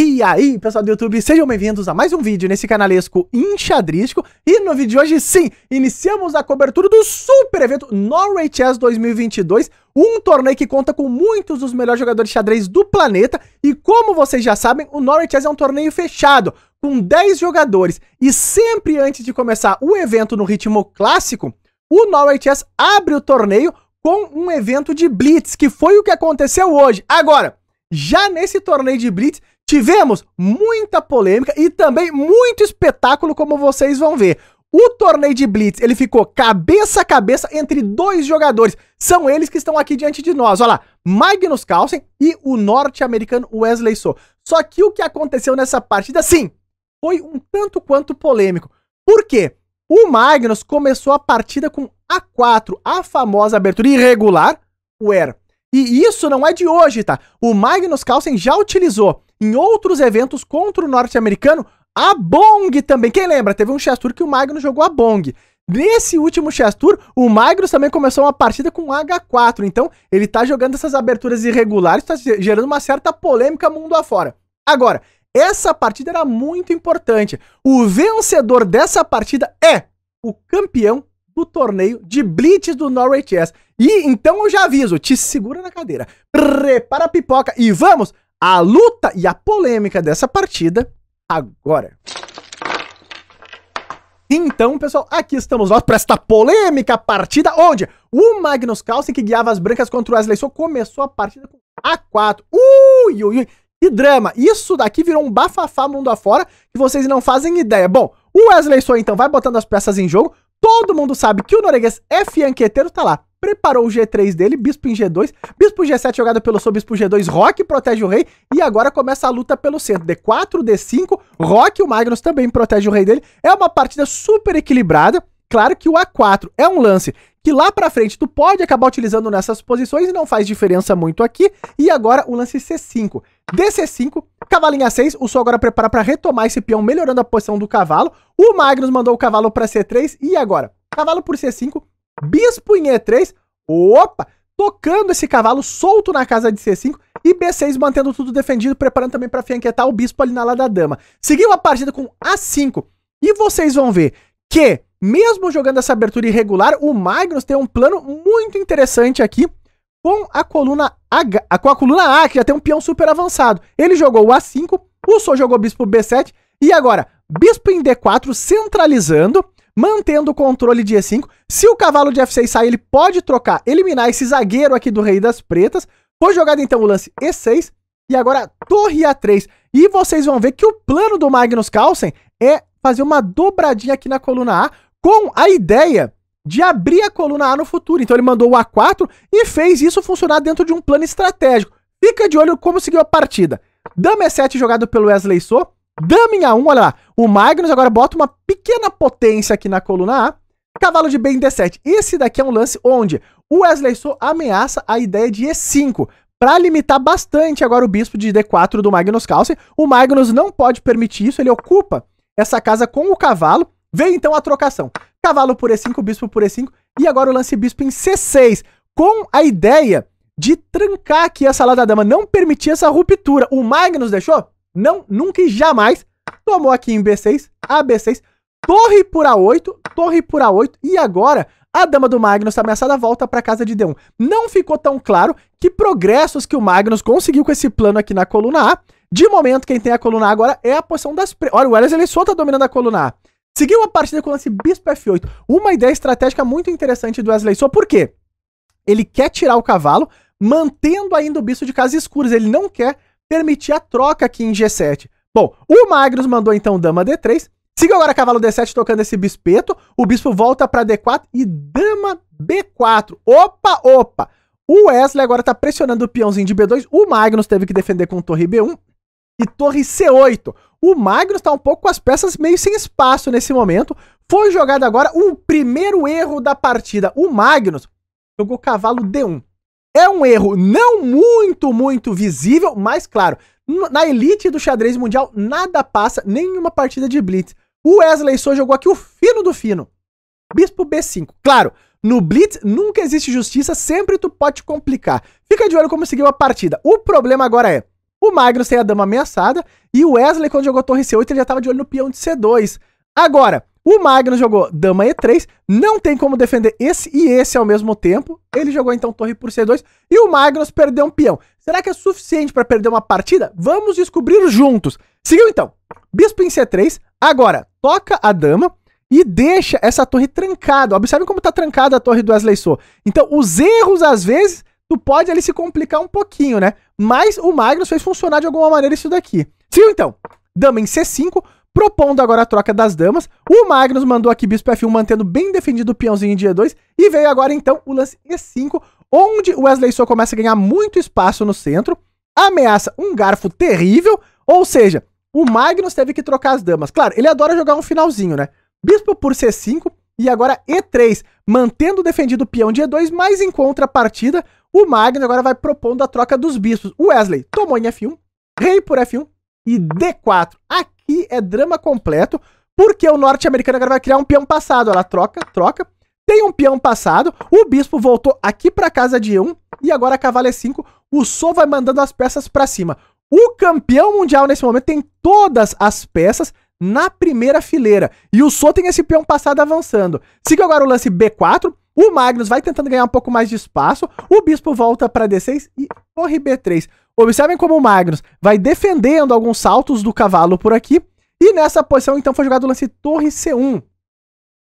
E aí, pessoal do YouTube, sejam bem-vindos a mais um vídeo nesse canalesco enxadrístico. E no vídeo de hoje, sim, iniciamos a cobertura do super evento Norway Chess 2022, um torneio que conta com muitos dos melhores jogadores de xadrez do planeta. E como vocês já sabem, o Norway Chess é um torneio fechado, com 10 jogadores. E sempre antes de começar o evento no ritmo clássico, o Norway Chess abre o torneio com um evento de Blitz, que foi o que aconteceu hoje. Agora, já nesse torneio de Blitz, Tivemos muita polêmica e também muito espetáculo, como vocês vão ver. O torneio de Blitz, ele ficou cabeça a cabeça entre dois jogadores. São eles que estão aqui diante de nós. Olha lá, Magnus Carlsen e o norte-americano Wesley So. Só que o que aconteceu nessa partida, sim, foi um tanto quanto polêmico. Por quê? O Magnus começou a partida com A4, a famosa abertura irregular, o Air. E isso não é de hoje, tá? O Magnus Carlsen já utilizou em outros eventos contra o norte-americano, a Bong também. Quem lembra? Teve um Chess Tour que o Magnus jogou a Bong. Nesse último Chess Tour, o Magnus também começou uma partida com H4. Então, ele tá jogando essas aberturas irregulares, tá gerando uma certa polêmica mundo afora. Agora, essa partida era muito importante. O vencedor dessa partida é o campeão do torneio de Blitz do Norway Chess. E então eu já aviso, te segura na cadeira, prepara a pipoca e vamos a luta e a polêmica dessa partida agora. Então, pessoal, aqui estamos nós para esta polêmica partida, onde o Magnus Carlsen, que guiava as brancas contra o Wesley Sou, começou a partida com A4. Ui, ui, ui, que drama! Isso daqui virou um bafafá mundo afora que vocês não fazem ideia. Bom, o Wesley Sou, então, vai botando as peças em jogo. Todo mundo sabe que o norueguês é fianqueteiro, tá lá preparou o G3 dele, bispo em G2, bispo G7 jogado pelo sobispo G2, Rock protege o rei, e agora começa a luta pelo centro, D4, D5, Rock e o Magnus também protege o rei dele, é uma partida super equilibrada, claro que o A4 é um lance que lá pra frente tu pode acabar utilizando nessas posições e não faz diferença muito aqui, e agora o lance C5, DC5, em A6, o Sol agora prepara para retomar esse peão, melhorando a posição do cavalo, o Magnus mandou o cavalo para C3, e agora? Cavalo por C5, Bispo em E3. Opa! Tocando esse cavalo solto na casa de C5 e B6 mantendo tudo defendido, preparando também para fianquetar o bispo ali na lada da dama. Seguiu a partida com A5 e vocês vão ver que, mesmo jogando essa abertura irregular, o Magnus tem um plano muito interessante aqui com a coluna H, com a coluna A, que já tem um peão super avançado. Ele jogou o A5, o sol jogou bispo B7 e agora bispo em D4 centralizando mantendo o controle de E5. Se o cavalo de F6 sair, ele pode trocar, eliminar esse zagueiro aqui do rei das pretas. Foi jogado então o lance E6 e agora torre A3. E vocês vão ver que o plano do Magnus Carlsen é fazer uma dobradinha aqui na coluna A com a ideia de abrir a coluna A no futuro. Então ele mandou o A4 e fez isso funcionar dentro de um plano estratégico. Fica de olho como seguiu a partida. Dama E7 jogado pelo Wesley So, Daminha 1, olha lá. O Magnus agora bota uma pequena potência aqui na coluna A. Cavalo de B7. Esse daqui é um lance onde o Wesley So ameaça a ideia de E5 para limitar bastante agora o bispo de D4 do Magnus Carlsen. O Magnus não pode permitir isso, ele ocupa essa casa com o cavalo. Vem então a trocação. Cavalo por E5, bispo por E5 e agora o lance bispo em C6 com a ideia de trancar aqui essa lada dama, não permitir essa ruptura. O Magnus deixou? não, nunca e jamais tomou aqui em B6, AB6, torre por A8, torre por A8 e agora a dama do Magnus ameaçada volta para casa de D1. Não ficou tão claro que progressos que o Magnus conseguiu com esse plano aqui na coluna A. De momento, quem tem a coluna A agora é a posição das... Olha, o Elias ele só tá dominando a coluna A. Seguiu a partida com esse bispo F8. Uma ideia estratégica muito interessante do Wesley Só por quê? Ele quer tirar o cavalo, mantendo ainda o bispo de casas escuras. Ele não quer permitir a troca aqui em G7. Bom, o Magnus mandou então dama D3. Siga agora cavalo D7 tocando esse bispeto. O bispo volta para D4 e dama B4. Opa, opa! O Wesley agora tá pressionando o peãozinho de B2. O Magnus teve que defender com torre B1 e torre C8. O Magnus tá um pouco com as peças meio sem espaço nesse momento. Foi jogado agora o primeiro erro da partida. O Magnus jogou cavalo D1. É um erro não muito, muito visível, mas claro, na elite do xadrez mundial nada passa, nenhuma partida de blitz. O Wesley só jogou aqui o fino do fino. Bispo B5. Claro, no blitz nunca existe justiça, sempre tu pode complicar. Fica de olho como seguiu a partida. O problema agora é, o Magnus tem a dama ameaçada e o Wesley quando jogou torre C8 ele já tava de olho no peão de C2. Agora, o Magnus jogou dama e3, não tem como defender esse e esse ao mesmo tempo. Ele jogou então torre por c2 e o Magnus perdeu um peão. Será que é suficiente para perder uma partida? Vamos descobrir juntos. Seguiu então. Bispo em c3, agora toca a dama e deixa essa torre trancada. Observe como está trancada a torre do Wesley So. Então, os erros às vezes tu pode ali se complicar um pouquinho, né? Mas o Magnus fez funcionar de alguma maneira isso daqui. Seguiu então. Dama em c5, Propondo agora a troca das damas, o Magnus mandou aqui bispo F1 mantendo bem defendido o peãozinho em dia 2 e veio agora então o lance E5, onde o Wesley só começa a ganhar muito espaço no centro, ameaça um garfo terrível, ou seja, o Magnus teve que trocar as damas. Claro, ele adora jogar um finalzinho, né? Bispo por C5 e agora E3, mantendo defendido o peão de E2, mas em contrapartida, o Magnus agora vai propondo a troca dos bispos. O Wesley tomou em F1, rei por F1, e D4. Aqui é drama completo, porque o norte-americano agora vai criar um peão passado. Ela troca, troca. Tem um peão passado, o bispo voltou aqui para casa de um, e agora a cavalo é 5. O Sol vai mandando as peças para cima. O campeão mundial nesse momento tem todas as peças na primeira fileira. E o Sol tem esse peão passado avançando. Siga agora o lance B4. O Magnus vai tentando ganhar um pouco mais de espaço. O Bispo volta para D6 e torre B3. Observem como o Magnus vai defendendo alguns saltos do cavalo por aqui. E nessa posição, então, foi jogado o lance torre C1.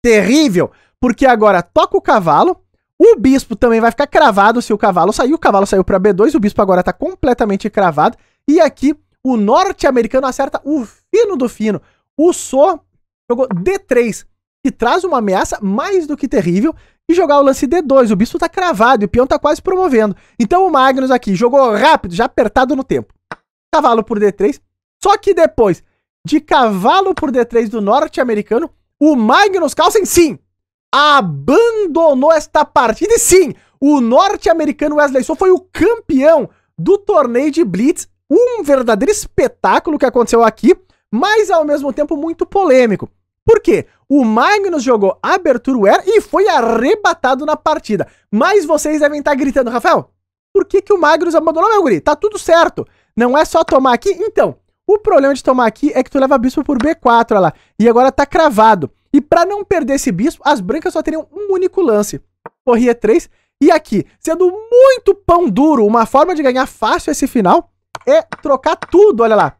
Terrível, porque agora toca o cavalo. O bispo também vai ficar cravado se o cavalo sair. O cavalo saiu para B2, o bispo agora tá completamente cravado. E aqui o norte-americano acerta o fino do fino. O So jogou D3 que traz uma ameaça mais do que terrível e jogar o lance D2. O bispo tá cravado e o peão tá quase promovendo. Então o Magnus aqui jogou rápido, já apertado no tempo. Cavalo por D3. Só que depois de cavalo por D3 do norte-americano, o Magnus Carlsen, sim, abandonou esta partida. E sim, o norte-americano Wesley Sou foi o campeão do torneio de Blitz. Um verdadeiro espetáculo que aconteceu aqui, mas ao mesmo tempo muito polêmico. Por quê? O Magnus jogou abertura e foi arrebatado na partida. Mas vocês devem estar tá gritando, Rafael, por que, que o Magnus abandonou meu guri? Tá tudo certo. Não é só tomar aqui? Então, o problema de tomar aqui é que tu leva bispo por B4, olha lá. E agora tá cravado. E para não perder esse bispo, as brancas só teriam um único lance. corria E3. E aqui, sendo muito pão duro, uma forma de ganhar fácil esse final é trocar tudo, olha lá.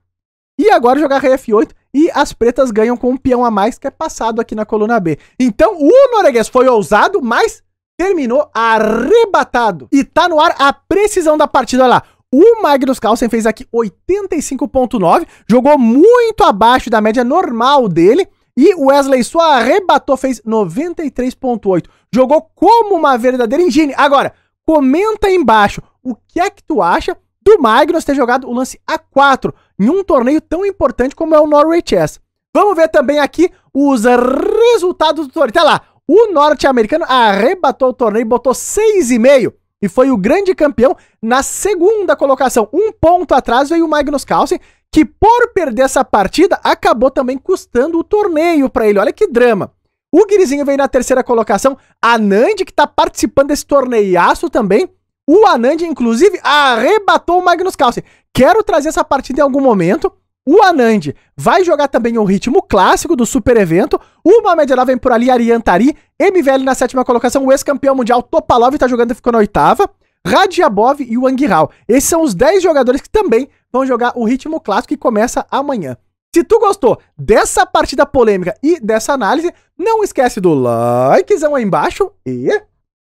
E agora jogar rei F8 e as pretas ganham com um peão a mais que é passado aqui na coluna B. Então o norueguês foi ousado, mas terminou arrebatado. E tá no ar a precisão da partida, olha lá. O Magnus Carlsen fez aqui 85.9, jogou muito abaixo da média normal dele. E o Wesley só arrebatou, fez 93.8. Jogou como uma verdadeira engine. Agora, comenta aí embaixo o que é que tu acha do Magnus ter jogado o lance A4 em um torneio tão importante como é o Norway Chess. Vamos ver também aqui os resultados do torneio. Tá lá, o norte-americano arrebatou o torneio botou 6,5 e foi o grande campeão na segunda colocação. Um ponto atrás veio o Magnus Carlsen, que por perder essa partida acabou também custando o torneio para ele. Olha que drama. O Guirizinho veio na terceira colocação, a Nandi, que está participando desse torneiaço também, o Anand, inclusive, arrebatou o Magnus Carlsen. Quero trazer essa partida em algum momento. O Anand vai jogar também o ritmo clássico do super evento. O Mamed vem por ali, Ariantari. MVL na sétima colocação, o ex-campeão mundial Topalov está jogando e ficou na oitava. Radjabov e Wang Hao. Esses são os 10 jogadores que também vão jogar o ritmo clássico que começa amanhã. Se tu gostou dessa partida polêmica e dessa análise, não esquece do likezão aí embaixo e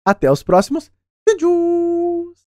até os próximos Juice.